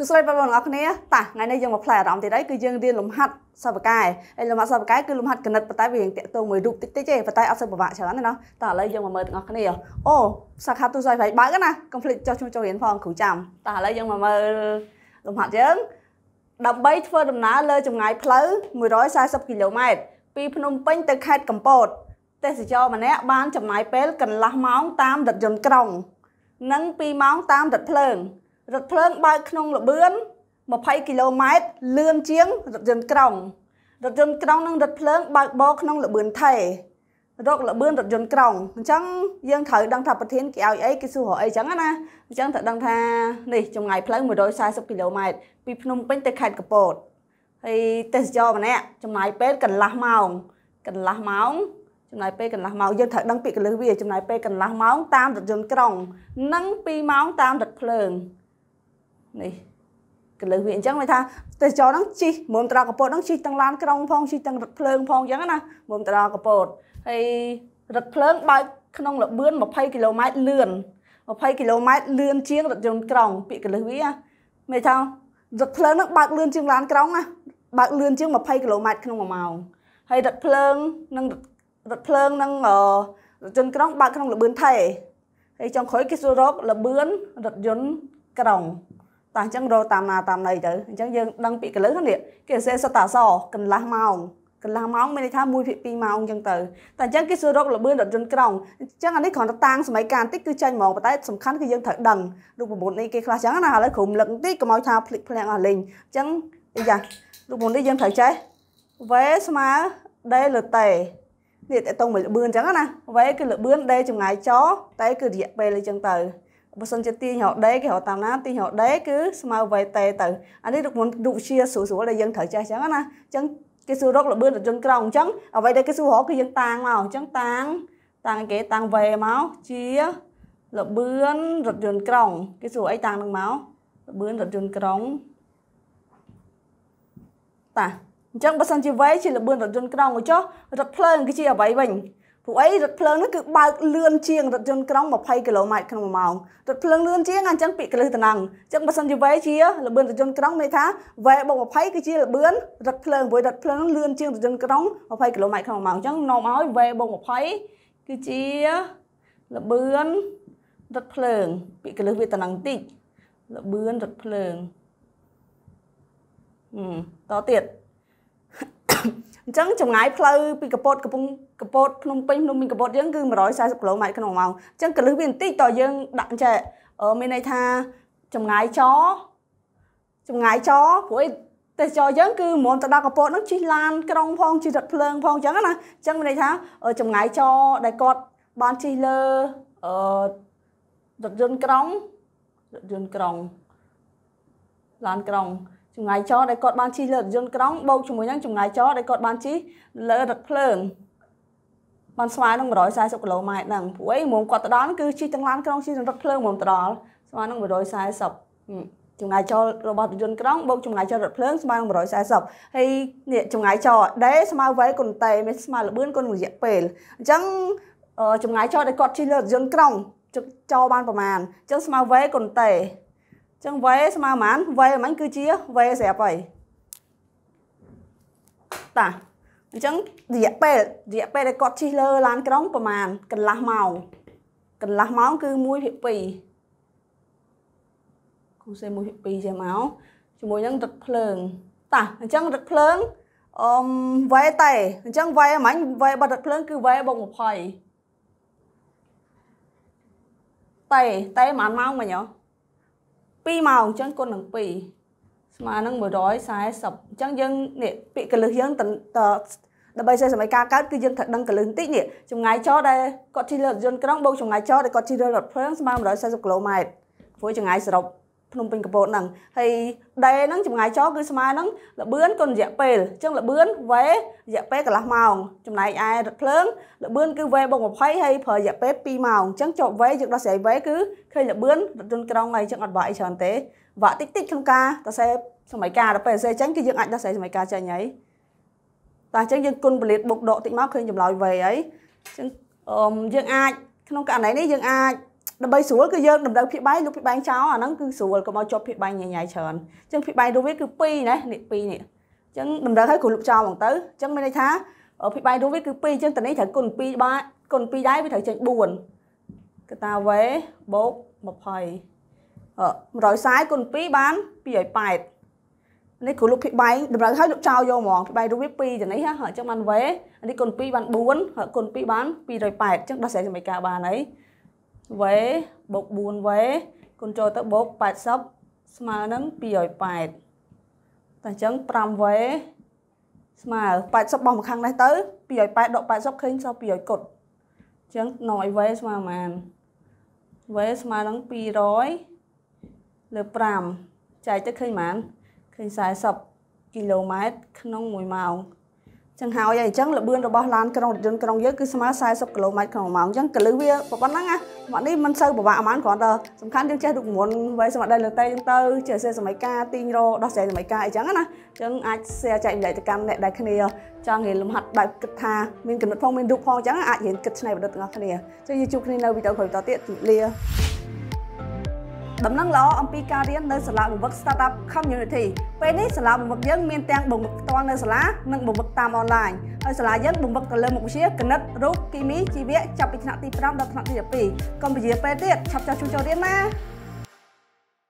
សួស្តីបងប្អូនទាំងអស់គ្នាតាថ្ងៃនេះយើងមកផ្លែអារម្មណ៍ទីដែរគឺយើងរៀនលំហាត់សាវកាយហើយលំហាត់សាវកាយគឺលំហាត់គណិតប៉ុន្តែវារៀងតាក់ទងមួយរូបតិចតិចទេប៉ុន្តែអត់សូវពិបាកច្រើនទេណាតោះឥឡូវយើងមកមើលទាំងអស់គ្នាអូសាខាទូសាយប្រៃបើកណាកុំភ្លេចចុះឈ្មោះចូលរៀនផងគ្រូចាំតោះឥឡូវយើងមកមើលលំហាត់យើងដើម្បីធ្វើដំណើរលើចម្ងាយផ្លូវ140គីឡូម៉ែត្រពីភ្នំពេញទៅខេត្តកំពតទេសចរម្នាក់បានចំណាយពេលកន្លះម៉ោងតាមរថយន្តក្រុងនិង2ម៉ោងតាមរថភ្លើងរថភ្លើងបើកក្នុងលបឿន20គីឡូម៉ែត្រលឿនជាងរថយន្តក្រុងរថយន្តក្រុងនិងរថភ្លើងបើកបោក្នុងលបឿនថេរកលបឿនរថយន្តក្រុងអញ្ចឹងយើងត្រូវដឹងថាប្រធានគេឲ្យអីគេសួររកអីអញ្ចឹងណាអញ្ចឹងត្រូវដឹងថានេះចម្ងាយផ្លូវ140គីឡូម៉ែត្រពីភ្នំពេញទៅខេត្តកពតហើយទេសចរម្នាក់ចំណាយពេលកន្លះម៉ោងកន្លះម៉ោងចំណាយពេលកន្លះម៉ោងយើងត្រូវដឹងពាក្យកន្លះវាចំណាយពេលកន្លះម៉ោងតាមរថយន្តក្រុងនិង2ម៉ោងតាមរថភ្លើងនេះកលើសវាអញ្ចឹងមិនថាទេសចរហ្នឹងជីមុំត្រកពតហ្នឹងជីទាំងឡានក្រុងផងជីទាំងរថភ្លើងផងអញ្ចឹងណាមុំត្រកពតហើយរថភ្លើងបើកក្នុងលបឿន20គីឡូម៉ែត្រលឿន20គីឡូម៉ែត្រលឿនជាងរថយន្តក្រុងពាក្យកលើសវាមិនថារថភ្លើងហ្នឹងបើកលឿនជាងឡានក្រុងណាបើកលឿនជាង20គីឡូម៉ែត្រក្នុងមួយម៉ោងហើយរថភ្លើងនិងរថភ្លើងនិងរថយន្តក្រុងបើកក្នុងលបឿនថេហើយចុងក្រោយគេសួររករលបឿនរថយន្តក្រុងតោះអញ្ចឹងរកតាមណាតាមណីទៅអញ្ចឹងយើងដឹងពាក្យកលឹះនេះគេសរសេរសតាសកន្លះម៉ោងកន្លះម៉ោងមានន័យថា1ភាគ2ម៉ោងអញ្ចឹងទៅ តែអញ្ចឹងគេសួររករលឿនរថយន្តក្រោងអញ្ចឹងអានេះគ្រាន់តែតាំងសម័យកាលបន្តិចគឺចាញ់ហ្មងប៉ុន្តែ សំខាន់គឺយើងត្រូវដឹងរូបមន្តនេះគេខ្លះអញ្ចឹងណាឥឡូវក្រុមលឹកបន្តិចកុំឲ្យថាភ្លេចភ្លាំងអស់លេងអញ្ចឹងអីយ៉ារូបមន្តនេះយើងត្រូវចេះវេស្មើដេលតេនេះតេតុងមួយលឿនអញ្ចឹងណាវេគឺលឿនដេចម្ងាយចតេគឺរយៈពេលអញ្ចឹងទៅបើសិនជាទាញរកដេគេរកតាមណាទាញរកដេគឺស្មើវ័យតេទៅអានេះរូបមន្តរូបវិជាស្រួលស្រួលដែលយើងត្រូវចេះអញ្ចឹងណាអញ្ចឹងគេសួររកលបឿនរជនក្រោងអញ្ចឹងអ្វីដែលគេសួររកគឺយើងតាំងមកអញ្ចឹងតាំងតាំងគេតាំងវេមកជាលបឿនរថយន្តក្រុងគេសួរអីតាំងនឹងមកលបឿនរថយន្តក្រុងតាអញ្ចឹងបើសិនជាវេជាលបឿនរថយន្តក្រុងចុះរថភ្លើងគឺជាអ្វីវិញព្រោះអីរថភ្លើងនោះគឺបើកលឿនជាងរថយន្តក្រុង20គីឡូម៉ែត្រក្នុងមួយម៉ោងរថភ្លើងលឿនជាងអញ្ចឹងពាក្យកលឹះតំណឹងអញ្ចឹងបើសិនជាវេជាលបឿនរថយន្តក្រុងមានថាវេបូក20គឺជាលបឿនរថភ្លើងព្រោះរថភ្លើងលឿនជាងរថយន្តក្រុង20គីឡូម៉ែត្រក្នុងមួយម៉ោងអញ្ចឹងនាំឲ្យវេបូក20គឺជាលបឿនរថភ្លើងពាក្យកលឹះវាតំណឹងតិចលបឿនរថភ្លើងតទៀតអញ្ចឹងចម្ងាយផ្លូវពីកពតកំពង់កពតភ្នំពេញភ្នំពេញកពតយើងគឺ140គីឡូម៉ែត្រក្នុងម៉ោងអញ្ចឹងកលឹះវាបន្តិចតើយើងដាក់ចេះមានន័យថាចម្ងាយចចម្ងាយចព្រោះទេសចរយើងគឺមុនទៅដល់កពតហ្នឹងជិះឡានក្រុងផងជិះរថភ្លើងផងអញ្ចឹងណាអញ្ចឹងមានន័យថាចម្ងាយចដែលគាត់បានជិះលើអឺរថយន្តក្រុងរថយន្តក្រុងឡានក្រុងចំងាយចរដែលគាត់បានជិះលើរថយន្តក្រុងបូកជាមួយនឹងចំងាយចរដែលគាត់បានជិះលើរថភ្លើងបានស្មើនឹង140គីឡូម៉ែត្រហ្នឹងព្រោះអីមុំគាត់ទៅដល់គឺជិះទាំងឡានក្រុងជិះទាំងរថភ្លើងមុំទៅដល់ស្មើនឹង140ចំងាយចររបស់រថយន្តក្រុងបូកចំងាយចររថភ្លើងស្មើនឹង140ហើយនេះចំងាយចរដេស្មើវ័យគុណតេមានស្មើលបឿនគុណរយៈពេលអញ្ចឹងចំងាយចរដែលគាត់ជិះលើរថយន្តក្រុងចោបានប្រមាណអញ្ចឹងស្មើវ័យគុណតេចឹង v ស្មើប៉ុន្មាន v មិញគឺជា v ស្រាប់ហើយតាអញ្ចឹងរយៈពេលរយៈពេលដែលគាត់ជិះលើឡានក្រុងប្រហែលកន្លះម៉ោងកន្លះម៉ោង គឺ1ភាគ2គូសេ1ភាគ2ចេះមកជាមួយនឹងរថភ្លើងតាអញ្ចឹងរថភ្លើងអឺវ៉េតេអញ្ចឹងវ៉េហ្មងវ៉េបាត់រថភ្លើងគឺវ៉េបូក20តេតេប្រហែលម៉ោងមិញហ៎2ម៉ោងអញ្ចឹងគុណនឹង2ស្មើនឹង140អញ្ចឹងយើងនេះពាក្យកលឹះយើងតដើម្បីសេះសម័យការកើតគឺយើងត្រូវដឹងកលឹះបន្តិចនេះចម្ងាយចរដែលគាត់ជិះរថយន្តក្រុងបូកចម្ងាយចរដែលគាត់ជិះរថភ្លើងស្មើ140គីឡូម៉ែត្រព្រោះចម្ងាយសរុបភ្នំពេញកពតហ្នឹងហើយដេហ្នឹងចម្ងាយចោគឺស្មើហ្នឹងល្បឿនក៏រយៈពេលអញ្ចឹងល្បឿនវេរយៈពេលកន្លះម៉ោងចំណែកឯរថភ្លើងល្បឿនគឺវេបូក20ហើយប្រើរយៈពេល2ម៉ោងអញ្ចឹងជាប់វេយើងដោះស្រាយវេគឺឃើញល្បឿនរថយន្តក្រុងហើយអញ្ចឹងអត់បាក់អីច្រើនទេបាក់តិចតិចក្នុងការសរសេរសម័យកាលដល់ពេលសរសេរចេញគឺយើងអាចដោះស្រាយសម័យកាលចេញហើយតែអញ្ចឹងយើងគុណពលិតបុកដកតិចមកឃើញចម្លើយវេហើយអញ្ចឹងយើងអាចក្នុងករណីនេះយើងអាចដើម្បីស្រួលគឺយើងតម្រូវភាគបាយលោកភាគបាយចោលអាហ្នឹងគឺស្រួលកុំឲ្យជាប់ភាគបាយញ៉ៃញ៉ៃច្រើនអញ្ចឹងភាគបាយរូបវាគឺ2ណានេះ2នេះអញ្ចឹងតម្រូវឲ្យគ្រូលុបចោលហ្មងទៅអញ្ចឹងមានន័យថាភាគបាយរូបវាគឺ2អញ្ចឹងតនេះត្រូវគុណ2បាទគុណ2ដែរវាត្រូវចេញ4កតាវេបូក20អ140គុណ2បាន280នេះគ្រូលុបភាគបាយតម្រូវឲ្យលុបចោលយកហ្មងភាគបាយរូបវា2តនេះហ៎អញ្ចឹងបានវេនេះគុណ2បាន4គុណ2បាន280អញ្ចឹងដោះស្រាយសមីការបានហើយវបូក 4v គុណចូលទៅបូក80ស្មើនឹង208តែអញ្ចឹង 5v ស្មើ80របស់ម្ខាងនេះទៅ208ដក80ឃើញសល់200គត់អញ្ចឹងណយ v ស្មើប៉ុន្មាន v ស្មើនឹង200លើ5ចែកទៅឃើញប៉ុន្មានឃើញ40គីឡូម៉ែត្រក្នុង1ម៉ោងចឹងហើយអញ្ចឹងល្បឿនរបស់ឡានក្រុងរថយន្តក្រុងយើងគឺស្មើ40គីឡូម៉ែត្រក្នុងម៉ោងអញ្ចឹងកលឹះវាប៉ុណ្ណឹងណាម៉ោងនេះមិនសូវពិបាកប៉ុន្មានគ្រាន់តែសំខាន់យើងចេះរូបមន្តវៃសមត្ថដៃលើតេយើងទៅចេះសេសម័យការទីញរដោះស្រាយសម័យការអីចឹងណាអញ្ចឹងអាចសែចែកម្លែកទៅកម្មអ្នកដែលគ្នា ចង់រៀនលំហាត់បែបគិតថាមានកំណត់ផងមានរូបផងអញ្ចឹងអាចរៀនគិតឆ្នៃប្រឌិតទាំងអស់គ្នាអញ្ចឹងយើងជួបគ្នានៅវីដេអូក្រោយបន្តទៀតលាដំណឹងល្អអំពីការរៀននៅសាលាបង្វឹក Startup Community ពេលនេះសាលាបង្វឹកយើងមានទាំងបង្វឹកផ្ទាល់នៅសាលានិងបង្វឹកតាមអនឡាញហើយសាលាយើងបង្វឹកទៅលើមុខវិជ្ជាគណិតរូបគីមីជីវៈចាប់ពីថ្នាក់ទី5ដល់ថ្នាក់ទី12កុំពន្យាពេលទៀតឆាប់ចុះជួយចូលរៀនណា